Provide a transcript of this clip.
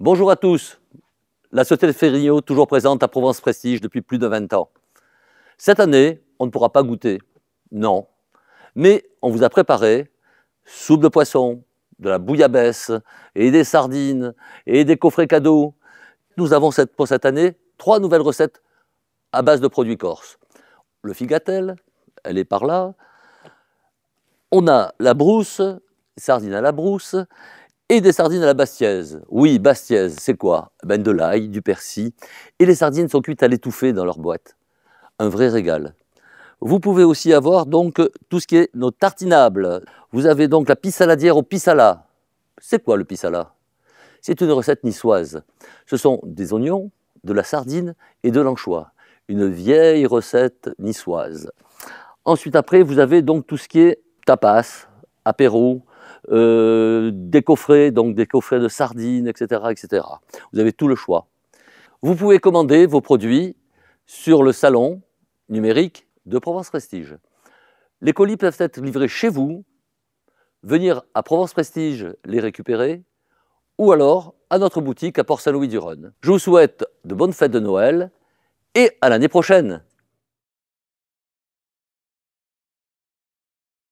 Bonjour à tous. La société Ferrigno, toujours présente à Provence Prestige depuis plus de 20 ans. Cette année, on ne pourra pas goûter, non. Mais on vous a préparé soupe de poisson, de la bouillabaisse, et des sardines, et des coffrets cadeaux. Nous avons cette, pour cette année trois nouvelles recettes à base de produits corses. Le figatel, elle est par là. On a la brousse, sardine à la brousse, et des sardines à la bastiaise. Oui, bastiaise, c'est quoi Ben de l'ail, du persil, et les sardines sont cuites à l'étouffer dans leur boîte. Un vrai régal. Vous pouvez aussi avoir donc tout ce qui est nos tartinables. Vous avez donc la pissaladière au pissala. C'est quoi le pissala C'est une recette niçoise. Ce sont des oignons, de la sardine et de l'anchois. Une vieille recette niçoise. Ensuite après, vous avez donc tout ce qui est tapas, apéro, euh, des coffrets, donc des coffrets de sardines, etc., etc. Vous avez tout le choix. Vous pouvez commander vos produits sur le salon numérique de Provence Prestige. Les colis peuvent être livrés chez vous, venir à Provence Prestige les récupérer, ou alors à notre boutique à Port-Saint-Louis-du-Rhône. Je vous souhaite de bonnes fêtes de Noël et à l'année prochaine